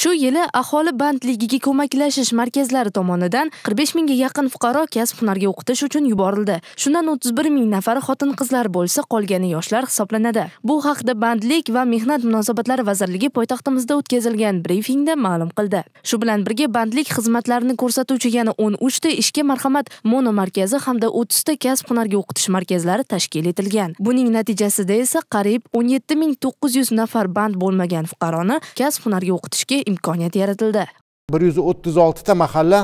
shu yili aholi bandligiga ko'maklashish markazlari tomonidan 45 mingga yaqin fuqaro kasb hunarga o'qitish uchun yuborildi shundan 31 ming nafari xotin qizlar bo'lsa qolgani yoshlar hisoblanadi bu haqda bandlik va mehnat munosabatlari vazirligi poytaxtimizda o'tkazilgan brifingda ma'lum qildi shu bilan birga bandlik xizmatlarini ko'rsatuvchi yana 13 ta ishga marhamat mono markazi hamda 30 ta kasb hunarga o'qitish markazlari tashkil etilgan buning natijasida esa qariyb 17 ming 900 nafar band bo'lmagan fuqaroni kasb hunarga o'qitishga imkoniyat yaratildi bir yuz o'ttiz oltita mahalla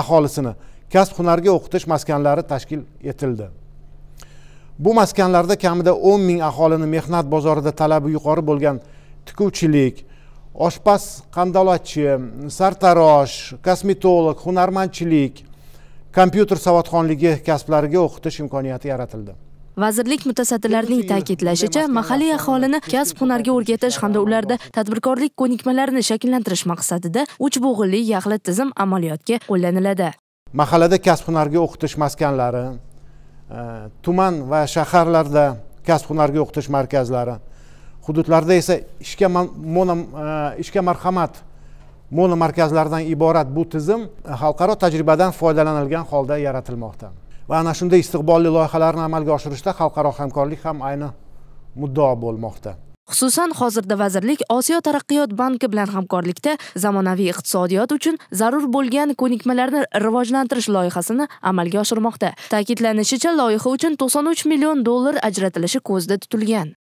aholisini kasb hunarga o'qitish maskanlari tashkil etildi bu maskanlarda kamida o'n ming aholini mehnat bozorida talabi yuqori bo'lgan tikuvchilik oshpaz qandolatchi sartarosh kosmetolog hunarmandchilik kompyuter savodxonligi kasblariga o'qitish imkoniyati yaratildi vazirlik mutasaddilarining ta'kidlashicha mahalliy aholini kasb hunarga o'rgatish hamda ularda tadbirkorlik ko'nikmalarini shakllantirish maqsadida uch bo'g'inli yaxlit tizim amaliyotga qo'llaniladi mahallada kasb hunarga o'qitish maskanlari e, tuman va shaharlarda kasb hunarga o'qitish markazlari hududlarda esa ishga mono e, ishga marhamat markazlaridan iborat bu tizim e, xalqaro tajribadan foydalanilgan holda yaratilmoqda va ana shunday istiqbolli loyihalarni amalga oshirishda xalqaro hamkorlik ham ayni muddao bo'lmoqda xususan hozirda vazirlik osiyo taraqqiyot banki bilan hamkorlikda zamonaviy iqtisodiyot uchun zarur bo'lgan ko'nikmalarni rivojlantirish loyihasini amalga oshirmoqda ta'kidlanishicha loyiha uchun 93 million dollar ajratilishi ko'zda tutilgan